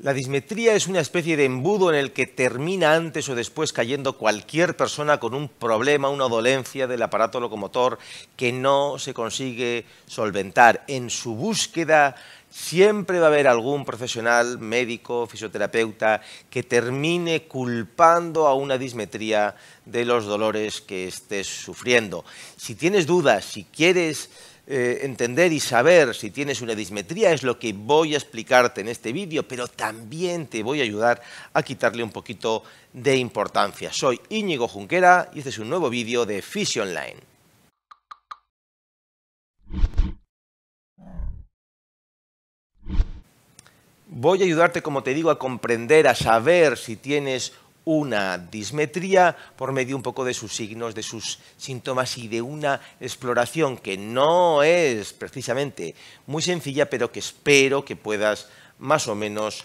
La dismetría es una especie de embudo en el que termina antes o después cayendo cualquier persona con un problema, una dolencia del aparato locomotor que no se consigue solventar. En su búsqueda siempre va a haber algún profesional, médico, fisioterapeuta, que termine culpando a una dismetría de los dolores que estés sufriendo. Si tienes dudas, si quieres eh, entender y saber si tienes una dismetría, es lo que voy a explicarte en este vídeo, pero también te voy a ayudar a quitarle un poquito de importancia. Soy Íñigo Junquera y este es un nuevo vídeo de Fisio Online. Voy a ayudarte, como te digo, a comprender, a saber si tienes una dismetría por medio un poco de sus signos, de sus síntomas y de una exploración que no es precisamente muy sencilla, pero que espero que puedas más o menos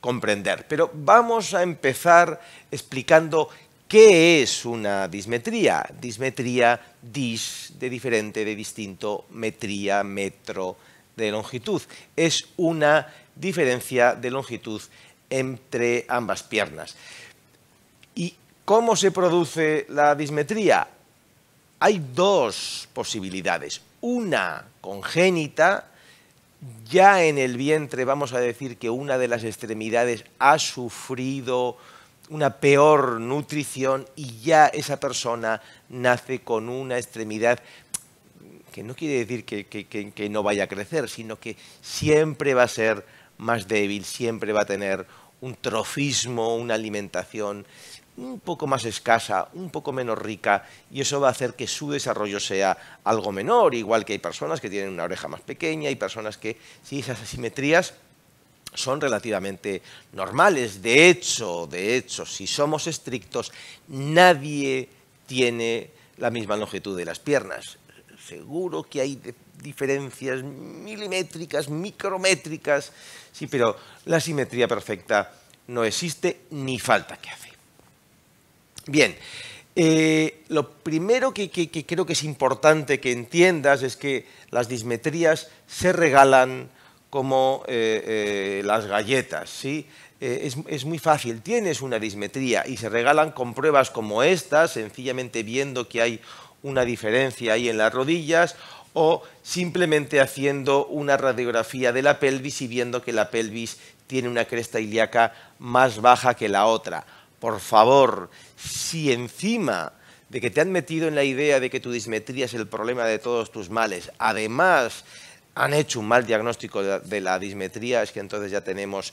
comprender. Pero vamos a empezar explicando qué es una dismetría. Dismetría, dis, de diferente, de distinto, metría, metro, de longitud. Es una diferencia de longitud entre ambas piernas. ¿Y cómo se produce la dismetría? Hay dos posibilidades. Una congénita, ya en el vientre vamos a decir que una de las extremidades ha sufrido una peor nutrición y ya esa persona nace con una extremidad que no quiere decir que, que, no vaya a crecer, sino que siempre va a ser más débil, siempre va a tener un trofismo, una alimentación un poco más escasa, un poco menos rica, y eso va a hacer que su desarrollo sea algo menor, igual que hay personas que tienen una oreja más pequeña, hay personas que sí, esas asimetrías son relativamente normales. De hecho, de hecho, si somos estrictos, nadie tiene la misma longitud de las piernas. Seguro que hay diferencias milimétricas, micrométricas, sí, pero la simetría perfecta no existe ni falta que hace. Bien, eh, lo primero que, creo que es importante que entiendas es que las dismetrías se regalan como eh, eh, las galletas, ¿sí? Es, es, muy fácil, tienes una dismetría y se regalan con pruebas como esta, sencillamente viendo que hay una diferencia ahí en las rodillas o simplemente haciendo una radiografía de la pelvis y viendo que la pelvis tiene una cresta ilíaca más baja que la otra por favor, si encima de que te han metido en la idea de que tu dismetría es el problema de todos tus males, además han hecho un mal diagnóstico de la dismetría, es que entonces ya tenemos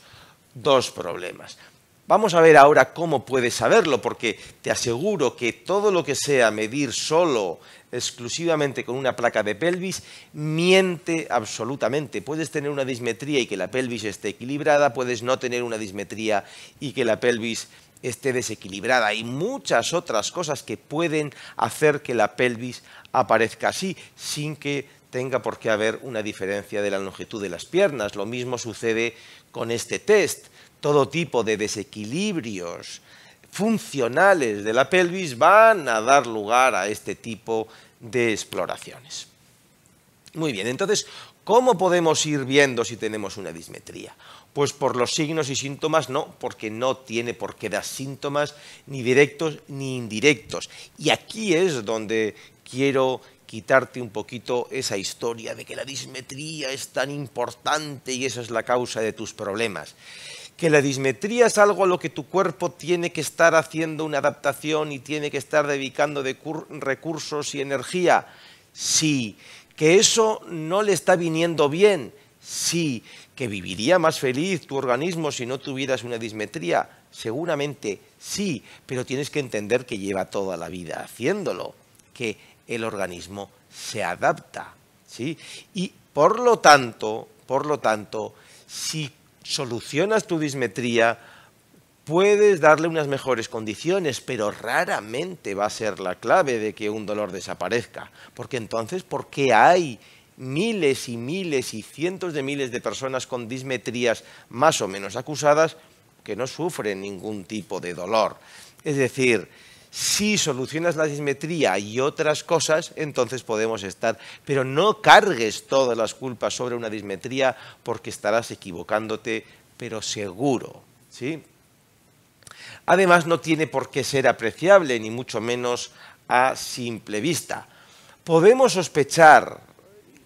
dos problemas. Vamos a ver ahora cómo puedes saberlo, porque te aseguro que todo lo que sea medir solo, exclusivamente con una placa de pelvis, miente absolutamente. Puedes tener una dismetría y que la pelvis esté equilibrada, puedes no tener una dismetría y que la pelvis esté desequilibrada. Hay muchas otras cosas que pueden hacer que la pelvis aparezca así, sin que tenga por qué haber una diferencia de la longitud de las piernas. Lo mismo sucede con este test. Todo tipo de desequilibrios funcionales de la pelvis van a dar lugar a este tipo de exploraciones. Muy bien, entonces, ¿Cómo podemos ir viendo si tenemos una dismetría? Pues por los signos y síntomas no, porque no tiene por qué dar síntomas ni directos ni indirectos. Y aquí es donde quiero quitarte un poquito esa historia de que la dismetría es tan importante y esa es la causa de tus problemas. Que la dismetría es algo a lo que tu cuerpo tiene que estar haciendo una adaptación y tiene que estar dedicando recursos y energía. Sí, que eso no le está viniendo bien. Sí, que viviría más feliz tu organismo si no tuvieras una dismetría. Seguramente sí, pero tienes que entender que lleva toda la vida haciéndolo, que el organismo se adapta. ¿sí? Y por lo tanto, por lo tanto, si solucionas tu dismetría, Puedes darle unas mejores condiciones, pero raramente va a ser la clave de que un dolor desaparezca. Porque entonces, ¿por qué hay miles y miles y cientos de miles de personas con dismetrías más o menos acusadas que no sufren ningún tipo de dolor? Es decir, si solucionas la dismetría y otras cosas, entonces podemos estar. Pero no cargues todas las culpas sobre una dismetría porque estarás equivocándote, pero seguro. ¿sí? Además, no tiene por qué ser apreciable, ni mucho menos a simple vista. Podemos sospechar,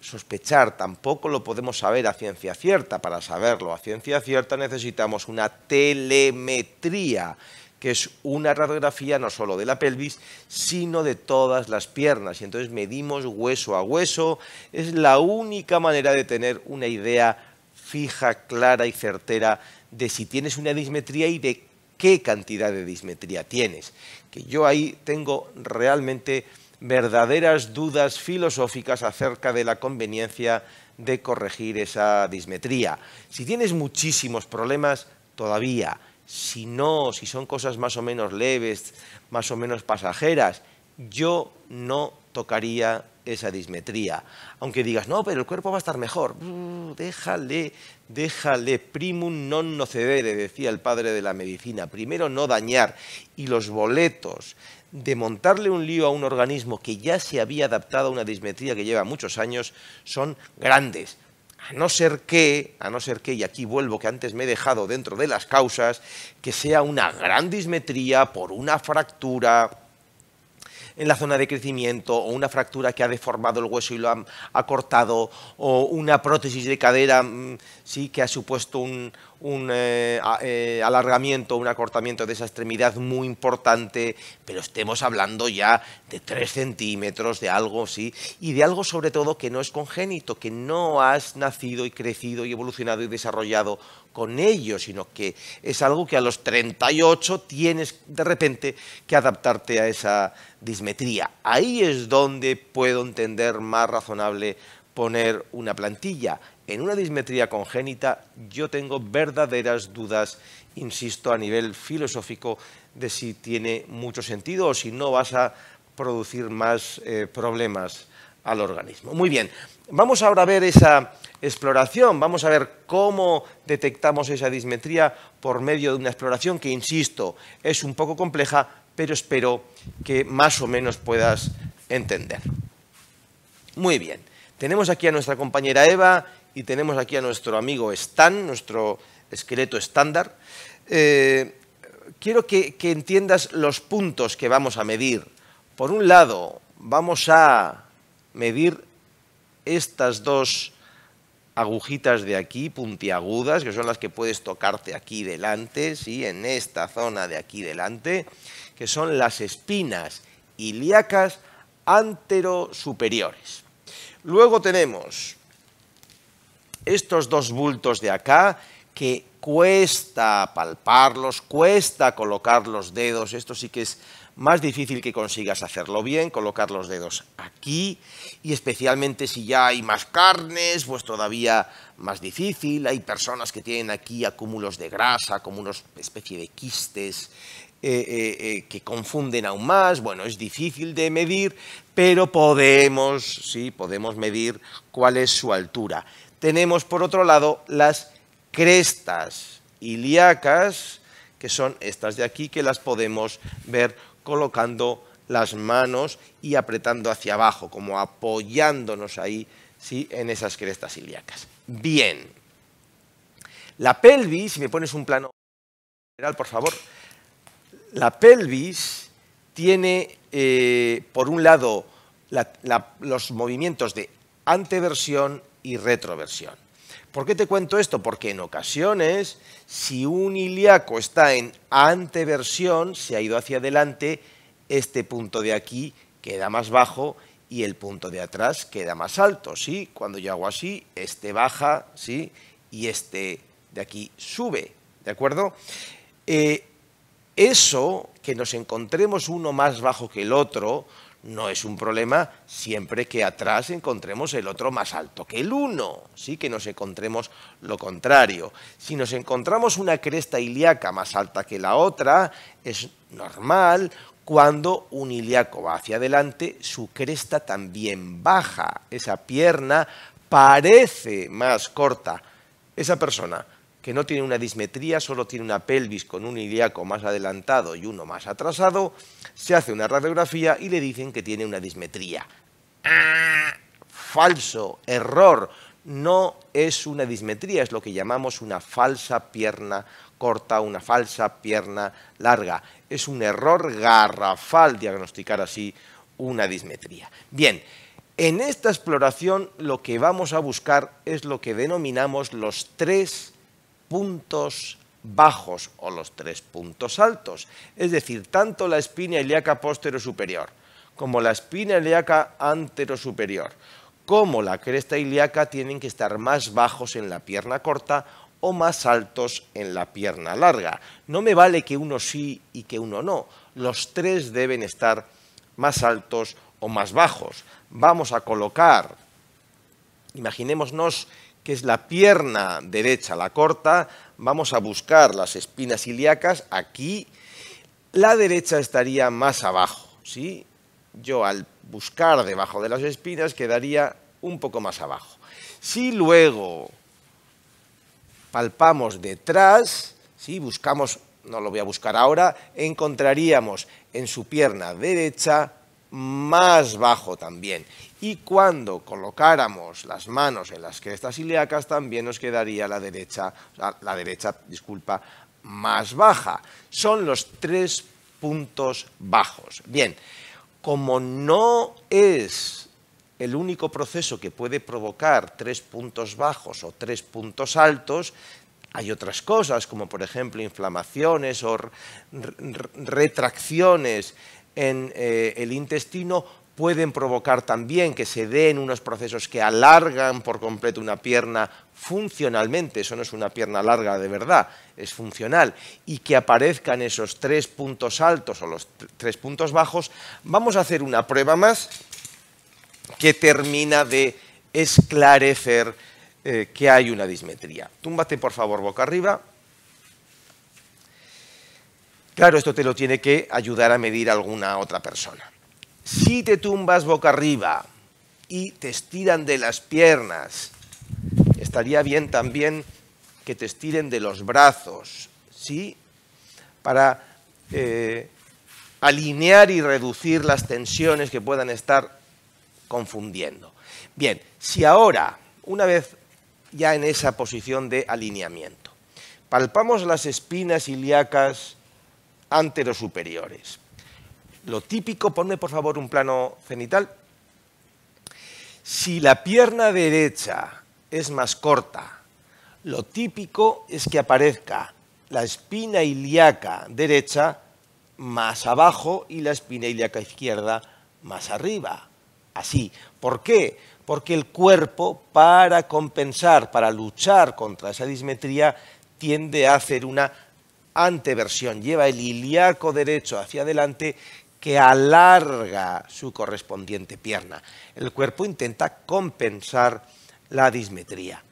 sospechar tampoco lo podemos saber a ciencia cierta. Para saberlo a ciencia cierta necesitamos una telemetría, que es una radiografía no solo de la pelvis, sino de todas las piernas. Y entonces medimos hueso a hueso. Es la única manera de tener una idea fija, clara y certera de si tienes una dismetría y de qué cantidad de dismetría tienes. Que yo ahí tengo realmente verdaderas dudas filosóficas acerca de la conveniencia de corregir esa dismetría. Si tienes muchísimos problemas, todavía. Si no, si son cosas más o menos leves, más o menos pasajeras, yo no tocaría esa dismetría. Aunque digas, no, pero el cuerpo va a estar mejor. Uh, déjale, déjale, primum non nocedere, decía el padre de la medicina. Primero no dañar. Y los boletos de montarle un lío a un organismo que ya se había adaptado a una dismetría que lleva muchos años son grandes. A no ser que, a no ser que, y aquí vuelvo que antes me he dejado dentro de las causas, que sea una gran dismetría por una fractura, en la zona de crecimiento o una fractura que ha deformado el hueso y lo ha, cortado o una prótesis de cadera mm, sí que ha supuesto un, un eh, eh, alargamiento, un acortamiento de esa extremidad muy importante, pero estemos hablando ya de tres centímetros, de algo, sí, y de algo sobre todo que no es congénito, que no has nacido y crecido y evolucionado y desarrollado con ello, sino que es algo que a los 38 tienes de repente que adaptarte a esa dismetría. Ahí es donde puedo entender más razonable poner una plantilla en una dismetría congénita yo tengo verdaderas dudas, insisto, a nivel filosófico, de si tiene mucho sentido o si no vas a producir más eh, problemas al organismo. Muy bien, vamos ahora a ver esa exploración, vamos a ver cómo detectamos esa dismetría por medio de una exploración que, insisto, es un poco compleja, pero espero que más o menos puedas entender. Muy bien, tenemos aquí a nuestra compañera Eva y tenemos aquí a nuestro amigo Stan, nuestro esqueleto estándar. Eh, quiero que, entiendas los puntos que vamos a medir. Por un lado, vamos a medir estas dos agujitas de aquí, puntiagudas, que son las que puedes tocarte aquí delante, ¿sí? en esta zona de aquí delante, que son las espinas ilíacas anterosuperiores. Luego tenemos estos dos bultos de acá que cuesta palparlos, cuesta colocar los dedos, esto sí que es más difícil que consigas hacerlo bien, colocar los dedos aquí y especialmente si ya hay más carnes, pues todavía más difícil. Hay personas que tienen aquí acúmulos de grasa, como una especie de quistes eh, eh, eh, que confunden aún más. Bueno, es difícil de medir, pero podemos, sí, podemos medir cuál es su altura tenemos por otro lado las crestas ilíacas, que son estas de aquí, que las podemos ver colocando las manos y apretando hacia abajo, como apoyándonos ahí en esas crestas ilíacas. Bien. La pelvis, si me pones un plano general, por favor. La pelvis tiene, eh, por un lado, los movimientos de anteversión y retroversión. ¿Por qué te cuento esto? Porque en ocasiones, si un ilíaco está en anteversión, se ha ido hacia adelante, este punto de aquí queda más bajo y el punto de atrás queda más alto, ¿sí? Cuando yo hago así, este baja, ¿sí? Y este de aquí sube, ¿de acuerdo? Eh, eso, que nos encontremos uno más bajo que el otro, no es un problema siempre que atrás encontremos el otro más alto que el uno, sí que nos encontremos lo contrario. Si nos encontramos una cresta ilíaca más alta que la otra, es normal cuando un ilíaco va hacia adelante, su cresta también baja, esa pierna parece más corta. Esa persona que no tiene una dismetría, solo tiene una pelvis con un ilíaco más adelantado y uno más atrasado, se hace una radiografía y le dicen que tiene una dismetría. Ah, falso, error. No es una dismetría, es lo que llamamos una falsa pierna corta, una falsa pierna larga. Es un error garrafal diagnosticar así una dismetría. Bien, en esta exploración lo que vamos a buscar es lo que denominamos los tres puntos bajos o los tres puntos altos, es decir, tanto la espina ilíaca postero superior como la espina ilíaca antero superior, como la cresta ilíaca tienen que estar más bajos en la pierna corta o más altos en la pierna larga. No me vale que uno sí y que uno no, los tres deben estar más altos o más bajos. Vamos a colocar, imaginémonos que es la pierna derecha, la corta, vamos a buscar las espinas ilíacas aquí. La derecha estaría más abajo, ¿sí? Yo al buscar debajo de las espinas quedaría un poco más abajo. Si luego palpamos detrás, si buscamos, no lo voy a buscar ahora, encontraríamos en su pierna derecha más bajo también y cuando colocáramos las manos en las crestas ilíacas también nos quedaría la derecha, la, derecha, disculpa, más baja. Son los tres puntos bajos. Bien, como no es el único proceso que puede provocar tres puntos bajos o tres puntos altos, hay otras cosas, como por ejemplo inflamaciones o retracciones en eh, el intestino pueden provocar también que se den unos procesos que alargan por completo una pierna funcionalmente, eso no es una pierna larga de verdad, es funcional, y que aparezcan esos tres puntos altos o los tres puntos bajos, vamos a hacer una prueba más que termina de esclarecer eh, que hay una dismetría. Túmbate por favor boca arriba. Claro, esto te lo tiene que ayudar a medir alguna otra persona. Si te tumbas boca arriba y te estiran de las piernas, estaría bien también que te estiren de los brazos, ¿sí? Para eh, alinear y reducir las tensiones que puedan estar confundiendo. Bien, si ahora, una vez ya en esa posición de alineamiento, palpamos las espinas ilíacas anterosuperiores, lo típico, ponme por favor un plano cenital. Si la pierna derecha es más corta, lo típico es que aparezca la espina ilíaca derecha más abajo y la espina ilíaca izquierda más arriba. Así. ¿Por qué? Porque el cuerpo, para compensar, para luchar contra esa dismetría, tiende a hacer una anteversión. Lleva el ilíaco derecho hacia adelante que alarga su correspondiente pierna. El cuerpo intenta compensar la dismetría.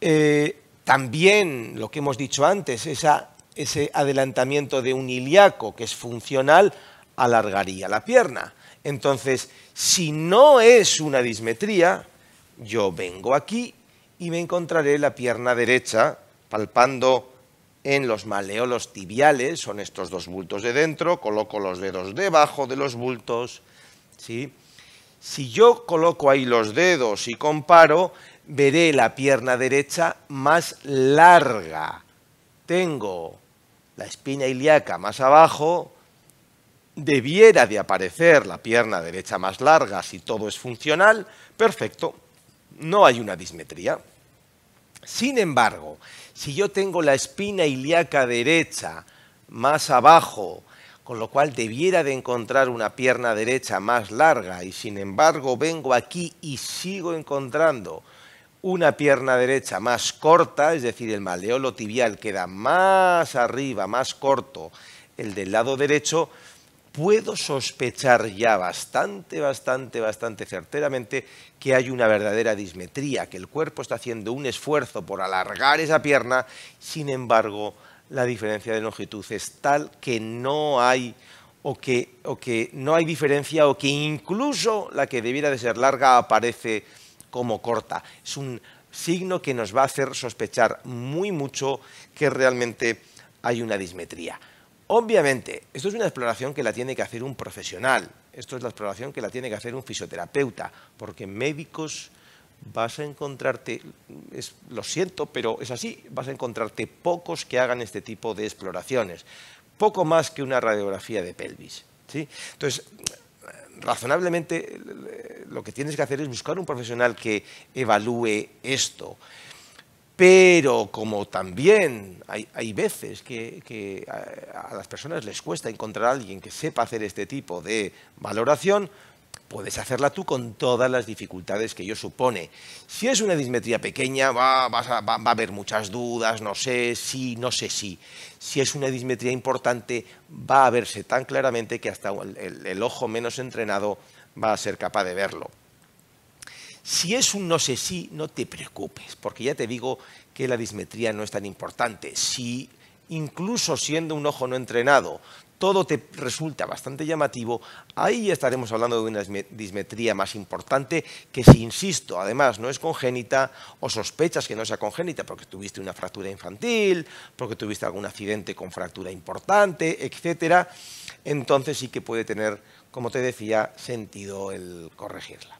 Eh, también lo que hemos dicho antes, ese adelantamiento de un ilíaco que es funcional, alargaría la pierna. Entonces, si no es una dismetría, yo vengo aquí y me encontraré la pierna derecha palpando en los maleolos tibiales, son estos dos bultos de dentro, coloco los dedos debajo de los bultos, Si yo coloco ahí los dedos y comparo, veré la pierna derecha más larga. Tengo la espina ilíaca más abajo, debiera de aparecer la pierna derecha más larga si todo es funcional, perfecto, no hay una dismetría. Sin embargo, si yo tengo la espina ilíaca derecha más abajo, con lo cual debiera de encontrar una pierna derecha más larga y sin embargo vengo aquí y sigo encontrando una pierna derecha más corta, es decir, el maleolo tibial queda más arriba, más corto, el del lado derecho, puedo sospechar ya bastante, bastante, bastante certeramente que hay una verdadera dismetría, que el cuerpo está haciendo un esfuerzo por alargar esa pierna, sin embargo, la diferencia de longitud es tal que no hay que, o que no hay diferencia o que incluso la que debiera de ser larga aparece como corta. Es un signo que nos va a hacer sospechar muy mucho que realmente hay una dismetría. Obviamente, esto es una exploración que la tiene que hacer un profesional, esto es la exploración que la tiene que hacer un fisioterapeuta, porque médicos vas a encontrarte, lo siento, pero es así, vas a encontrarte pocos que hagan este tipo de exploraciones, poco más que una radiografía de pelvis. ¿sí? Entonces, razonablemente lo que tienes que hacer es buscar un profesional que evalúe esto. Pero como también hay, veces que, a, las personas les cuesta encontrar a alguien que sepa hacer este tipo de valoración, puedes hacerla tú con todas las dificultades que ello supone. Si es una dismetría pequeña, va, a, haber muchas dudas, no sé si, no sé si. Si es una dismetría importante, va a verse tan claramente que hasta el ojo menos entrenado va a ser capaz de verlo. Si es un no sé si, no te preocupes, porque ya te digo que la dismetría no es tan importante. Si incluso siendo un ojo no entrenado, todo te resulta bastante llamativo, ahí estaremos hablando de una dismetría más importante que si, insisto, además no es congénita o sospechas que no sea congénita porque tuviste una fractura infantil, porque tuviste algún accidente con fractura importante, etc., entonces sí que puede tener, como te decía, sentido el corregirla.